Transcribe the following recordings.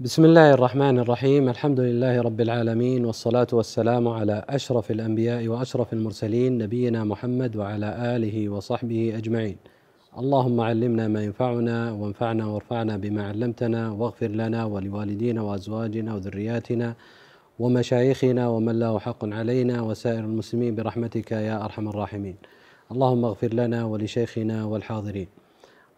بسم الله الرحمن الرحيم الحمد لله رب العالمين والصلاه والسلام على اشرف الانبياء واشرف المرسلين نبينا محمد وعلى اله وصحبه اجمعين اللهم علمنا ما ينفعنا وانفعنا وارفعنا بما علمتنا واغفر لنا ولوالدينا وازواجنا وذرياتنا ومشايخنا ومن له حق علينا وسائر المسلمين برحمتك يا ارحم الراحمين اللهم اغفر لنا ولشيخنا والحاضرين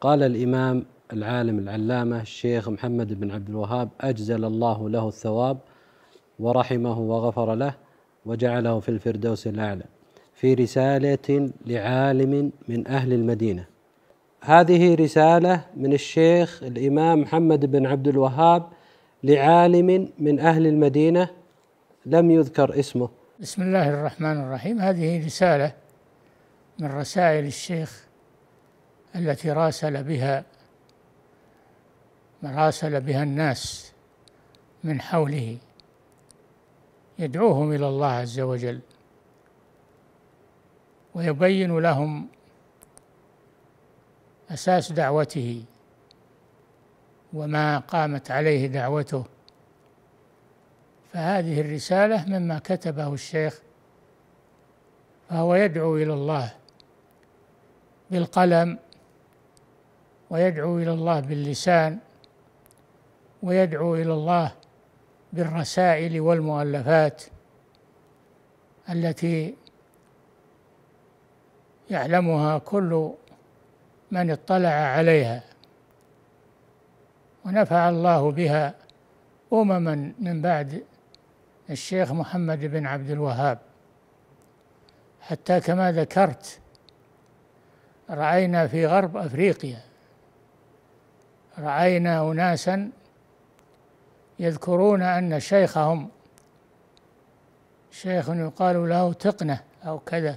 قال الامام العالم العلامة الشيخ محمد بن عبد الوهاب أجزل الله له الثواب ورحمه وغفر له وجعله في الفردوس الأعلى في رسالة لعالم من أهل المدينة هذه رسالة من الشيخ الإمام محمد بن عبد الوهاب لعالم من أهل المدينة لم يذكر اسمه بسم الله الرحمن الرحيم هذه رسالة من رسائل الشيخ التي راسل بها راسل بها الناس من حوله يدعوهم إلى الله عز وجل ويبين لهم أساس دعوته وما قامت عليه دعوته فهذه الرسالة مما كتبه الشيخ فهو يدعو إلى الله بالقلم ويدعو إلى الله باللسان ويدعو الى الله بالرسائل والمؤلفات التي يعلمها كل من اطلع عليها ونفع الله بها امما من بعد الشيخ محمد بن عبد الوهاب حتى كما ذكرت راينا في غرب افريقيا راينا اناسا يذكرون أن شيخهم شيخ يقال له تقنة أو كذا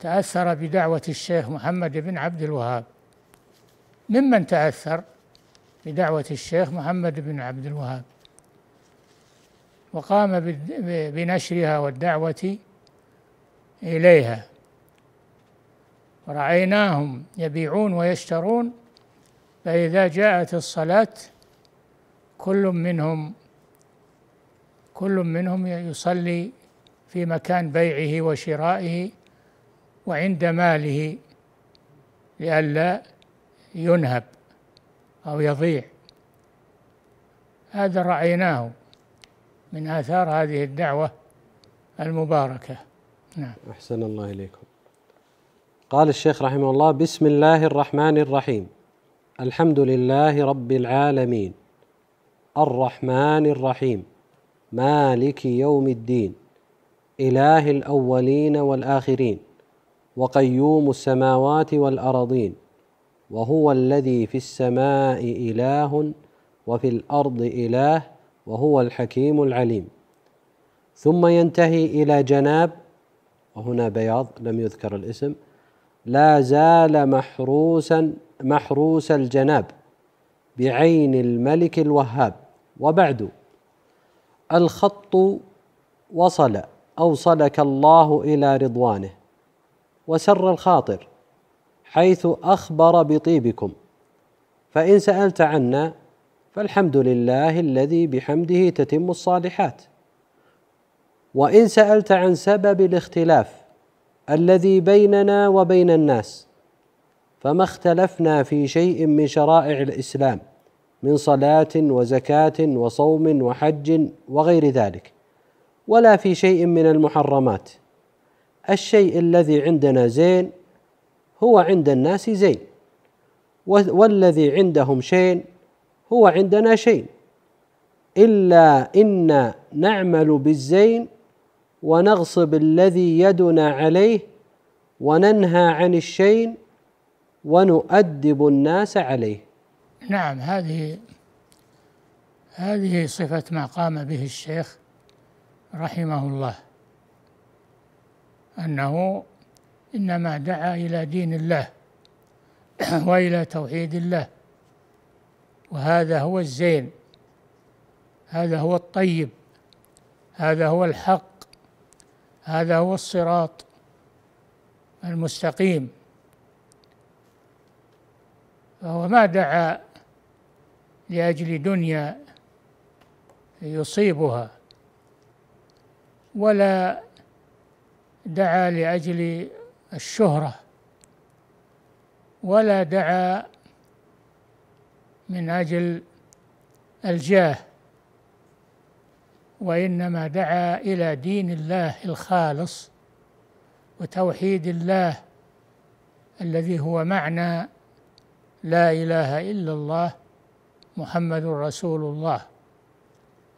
تأثر بدعوة الشيخ محمد بن عبد الوهاب ممن تأثر بدعوة الشيخ محمد بن عبد الوهاب وقام بنشرها والدعوة إليها ورأيناهم يبيعون ويشترون فإذا جاءت الصلاة كل منهم كل منهم يصلي في مكان بيعه وشرائه وعند ماله لئلا ينهب أو يضيع هذا رأيناه من آثار هذه الدعوة المباركة نعم أحسن الله إليكم قال الشيخ رحمه الله بسم الله الرحمن الرحيم الحمد لله رب العالمين الرحمن الرحيم مالك يوم الدين إله الأولين والآخرين وقيوم السماوات والأرضين وهو الذي في السماء إله وفي الأرض إله وهو الحكيم العليم ثم ينتهي إلى جناب وهنا بياض لم يذكر الاسم لا زال محروسا محروس الجناب بعين الملك الوهاب وبعد الخط وصل اوصلك الله الى رضوانه وسر الخاطر حيث اخبر بطيبكم فان سالت عنا فالحمد لله الذي بحمده تتم الصالحات وان سالت عن سبب الاختلاف الذي بيننا وبين الناس فما اختلفنا في شيء من شرائع الاسلام من صلاه وزكاه وصوم وحج وغير ذلك ولا في شيء من المحرمات الشيء الذي عندنا زين هو عند الناس زين والذي عندهم شين هو عندنا شين الا انا نعمل بالزين ونغصب الذي يدنا عليه وننهى عن الشين ونؤدب الناس عليه نعم هذه هذه صفة ما قام به الشيخ رحمه الله أنه إنما دعا إلى دين الله وإلى توحيد الله وهذا هو الزين هذا هو الطيب هذا هو الحق هذا هو الصراط المستقيم فهو ما دعا لاجل دنيا يصيبها ولا دعا لاجل الشهره ولا دعا من اجل الجاه وانما دعا الى دين الله الخالص وتوحيد الله الذي هو معنى لا اله الا الله محمد رسول الله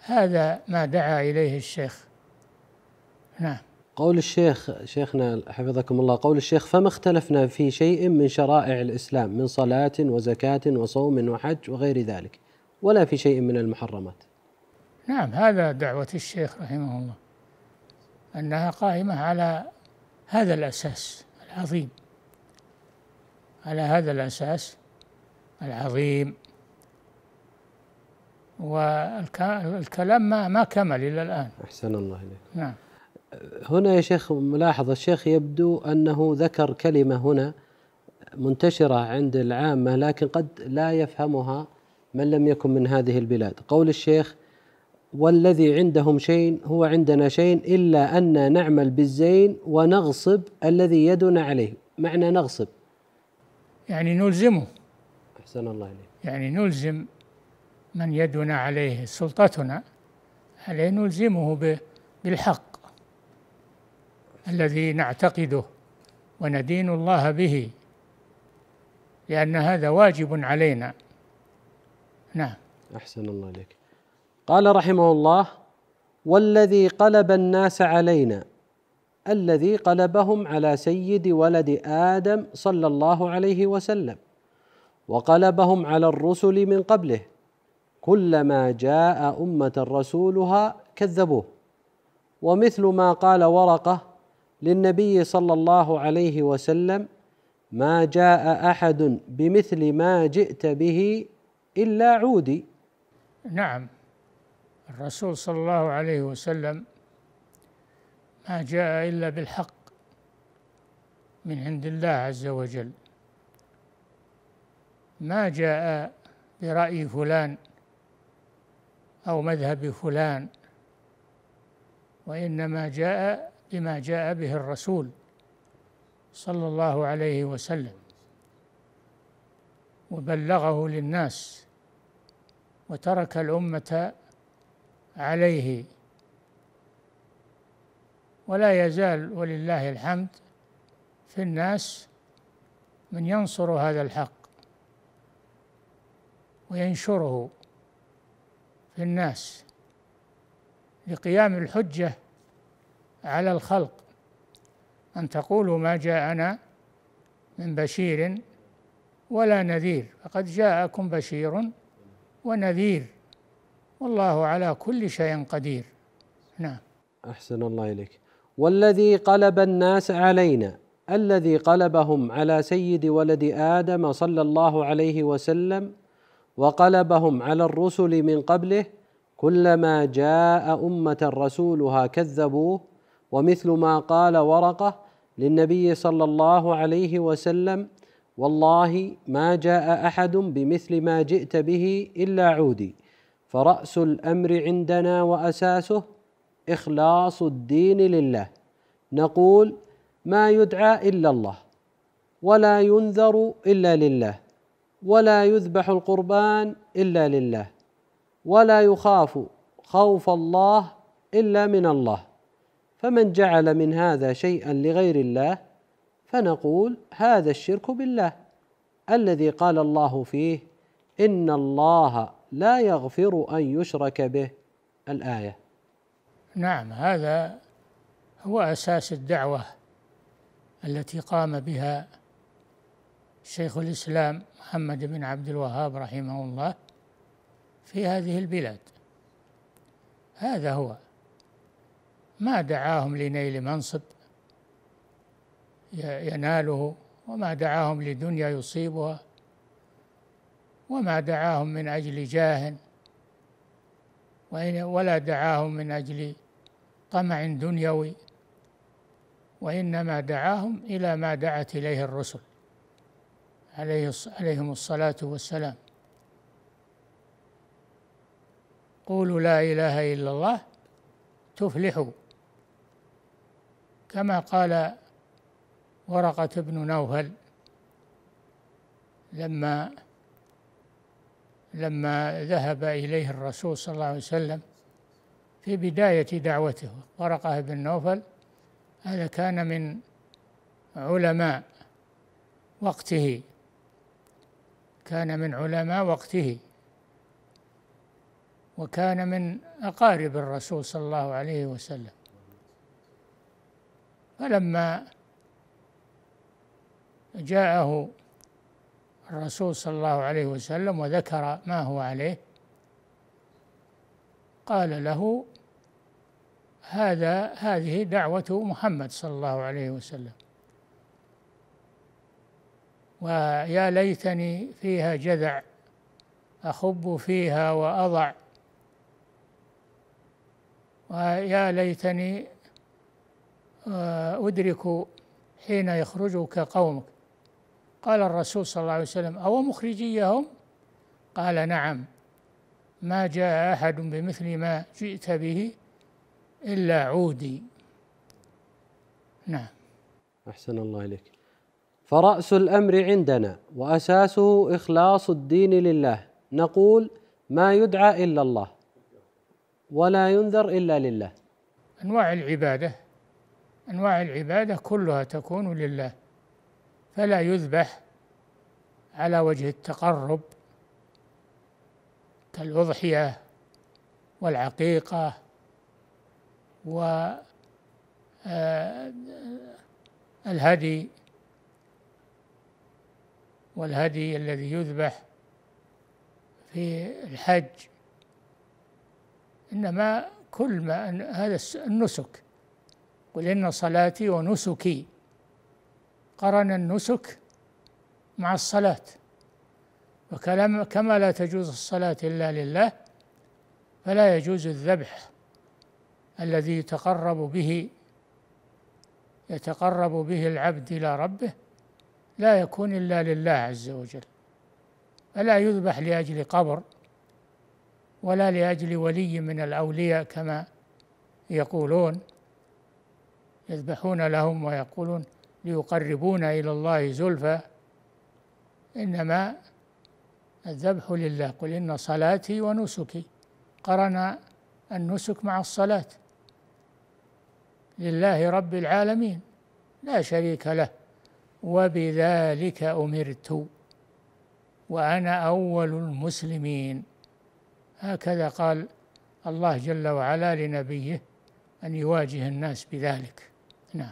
هذا ما دعا إليه الشيخ نعم قول الشيخ شيخنا حفظكم الله قول الشيخ فما اختلفنا في شيء من شرائع الإسلام من صلاة وزكاة وصوم وحج وغير ذلك ولا في شيء من المحرمات نعم هذا دعوة الشيخ رحمه الله أنها قائمة على هذا الأساس العظيم على هذا الأساس العظيم والكلام ما ما كمل الى الان. احسن الله اليك. نعم. هنا يا شيخ ملاحظه الشيخ يبدو انه ذكر كلمه هنا منتشره عند العامه لكن قد لا يفهمها من لم يكن من هذه البلاد، قول الشيخ والذي عندهم شيء هو عندنا شيء الا ان نعمل بالزين ونغصب الذي يدنا عليه، معنى نغصب. يعني نلزمه. احسن الله اليك. يعني نلزم من يدنا عليه سلطتنا عليه نلزمه بالحق الذي نعتقده وندين الله به لأن هذا واجب علينا نعم أحسن الله إليك قال رحمه الله والذي قلب الناس علينا الذي قلبهم على سيد ولد آدم صلى الله عليه وسلم وقلبهم على الرسل من قبله كلما جاء امه رسولها كذبوه ومثل ما قال ورقه للنبي صلى الله عليه وسلم ما جاء احد بمثل ما جئت به الا عودي نعم الرسول صلى الله عليه وسلم ما جاء الا بالحق من عند الله عز وجل ما جاء برأي فلان أو مذهب فلان وإنما جاء بما جاء به الرسول صلى الله عليه وسلم وبلغه للناس وترك الأمة عليه ولا يزال ولله الحمد في الناس من ينصر هذا الحق وينشره للناس لقيام الحجة على الخلق أن تقولوا ما جاءنا من بشير ولا نذير فقد جاءكم بشير ونذير والله على كل شيء قدير نعم أحسن الله إليك والذي قلب الناس علينا الذي قلبهم على سيد ولد آدم صلى الله عليه وسلم وقلبهم على الرسل من قبله كلما جاء امه رسولها كذبوه ومثل ما قال ورقه للنبي صلى الله عليه وسلم والله ما جاء احد بمثل ما جئت به الا عودي فراس الامر عندنا واساسه اخلاص الدين لله نقول ما يدعى الا الله ولا ينذر الا لله ولا يذبح القربان الا لله ولا يخاف خوف الله الا من الله فمن جعل من هذا شيئا لغير الله فنقول هذا الشرك بالله الذي قال الله فيه ان الله لا يغفر ان يشرك به الايه نعم هذا هو اساس الدعوه التي قام بها شيخ الإسلام محمد بن عبد الوهاب رحمه الله في هذه البلاد هذا هو ما دعاهم لنيل منصب يناله وما دعاهم لدنيا يصيبها وما دعاهم من أجل جاه ولا دعاهم من أجل طمع دنيوي وإنما دعاهم إلى ما دعت إليه الرسل عليه عليهم الصلاة والسلام قولوا لا إله إلا الله تفلحوا كما قال ورقة بن نوفل لما لما ذهب إليه الرسول صلى الله عليه وسلم في بداية دعوته ورقة بن نوفل هذا كان من علماء وقته كان من علماء وقته وكان من أقارب الرسول صلى الله عليه وسلم فلما جاءه الرسول صلى الله عليه وسلم وذكر ما هو عليه قال له هذا هذه دعوة محمد صلى الله عليه وسلم ويا ليتني فيها جذع أخب فيها وأضع ويا ليتني آه، أدرك حين يخرجك قومك قال الرسول صلى الله عليه وسلم أو مخرجيهم قال نعم ما جاء أحد بمثل ما جئت به إلا عودي نعم أحسن الله إليك فرأس الأمر عندنا وأساسه إخلاص الدين لله نقول ما يدعى إلا الله ولا ينذر إلا لله أنواع العبادة أنواع العبادة كلها تكون لله فلا يذبح على وجه التقرب كالأضحية والعقيقة و آه، الهدي والهدي الذي يذبح في الحج إنما كل ما هذا النسك قل إن صلاتي ونسكي قرن النسك مع الصلاة وكلام كما لا تجوز الصلاة إلا لله فلا يجوز الذبح الذي يتقرب به يتقرب به العبد إلى ربه لا يكون إلا لله عز وجل فلا يذبح لأجل قبر ولا لأجل ولي من الأولياء كما يقولون يذبحون لهم ويقولون ليقربونا إلى الله زلفى إنما الذبح لله قل إن صلاتي ونسكي قرن النسك مع الصلاة لله رب العالمين لا شريك له وبذلك أمرت وأنا أول المسلمين هكذا قال الله جل وعلا لنبيه أن يواجه الناس بذلك نعم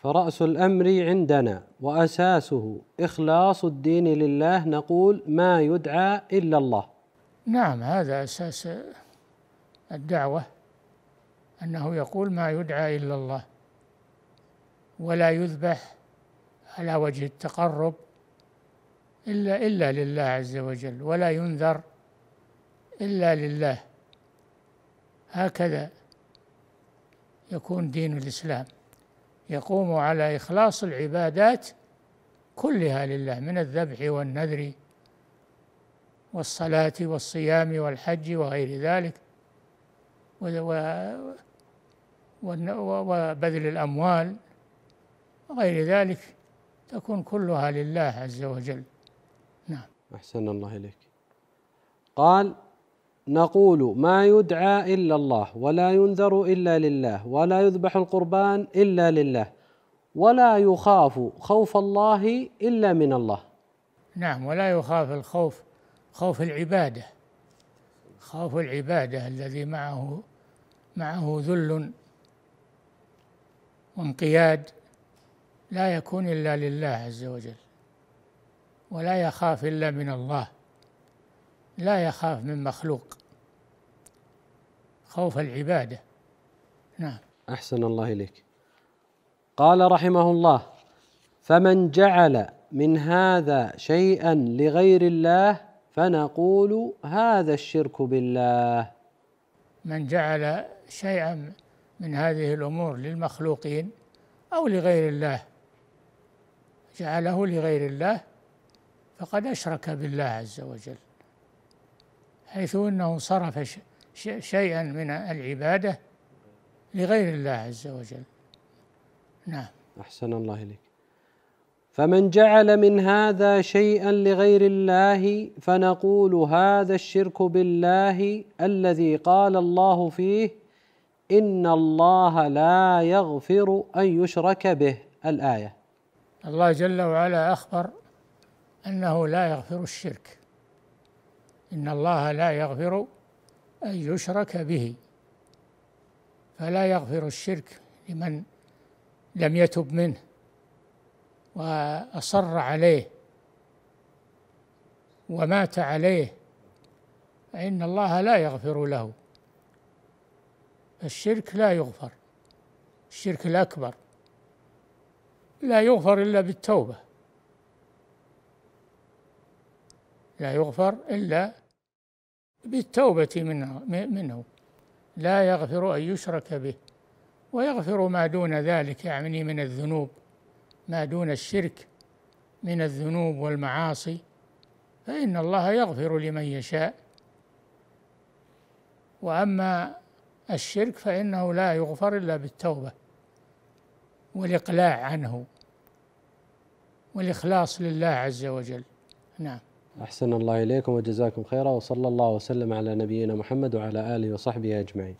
فرأس الأمر عندنا وأساسه إخلاص الدين لله نقول ما يدعى إلا الله نعم هذا أساس الدعوة أنه يقول ما يدعى إلا الله ولا يذبح على وجه التقرب إلا إلا لله عز وجل ولا ينذر إلا لله هكذا يكون دين الإسلام يقوم على إخلاص العبادات كلها لله من الذبح والنذر والصلاة والصيام والحج وغير ذلك وبذل الأموال وغير ذلك تكون كلها لله عز وجل نعم أحسن الله إليك قال نقول ما يدعى إلا الله ولا ينذر إلا لله ولا يذبح القربان إلا لله ولا يخاف خوف الله إلا من الله نعم ولا يخاف الخوف خوف العبادة خوف العبادة الذي معه معه ذل وانقياد لا يكون إلا لله عز وجل ولا يخاف إلا من الله لا يخاف من مخلوق خوف العبادة نعم أحسن الله إليك قال رحمه الله فمن جعل من هذا شيئا لغير الله فنقول هذا الشرك بالله من جعل شيئا من هذه الامور للمخلوقين او لغير الله جعله لغير الله فقد أشرك بالله عز وجل حيث أنه صرف شيئا من العبادة لغير الله عز وجل نعم أحسن الله إليك فمن جعل من هذا شيئا لغير الله فنقول هذا الشرك بالله الذي قال الله فيه ان الله لا يغفر ان يشرك به الايه الله جل وعلا أخبر أنه لا يغفر الشرك إن الله لا يغفر أن يشرك به فلا يغفر الشرك لمن لم يتب منه وأصر عليه ومات عليه فإن الله لا يغفر له الشرك لا يغفر الشرك الأكبر لا يغفر إلا بالتوبة لا يغفر إلا بالتوبة منه, منه لا يغفر أن يشرك به ويغفر ما دون ذلك يعني من الذنوب ما دون الشرك من الذنوب والمعاصي فإن الله يغفر لمن يشاء وأما الشرك فإنه لا يغفر إلا بالتوبة والإقلاع عنه والإخلاص لله عز وجل نعم أحسن الله إليكم وجزاكم خيرا وصلى الله وسلم على نبينا محمد وعلى آله وصحبه أجمعين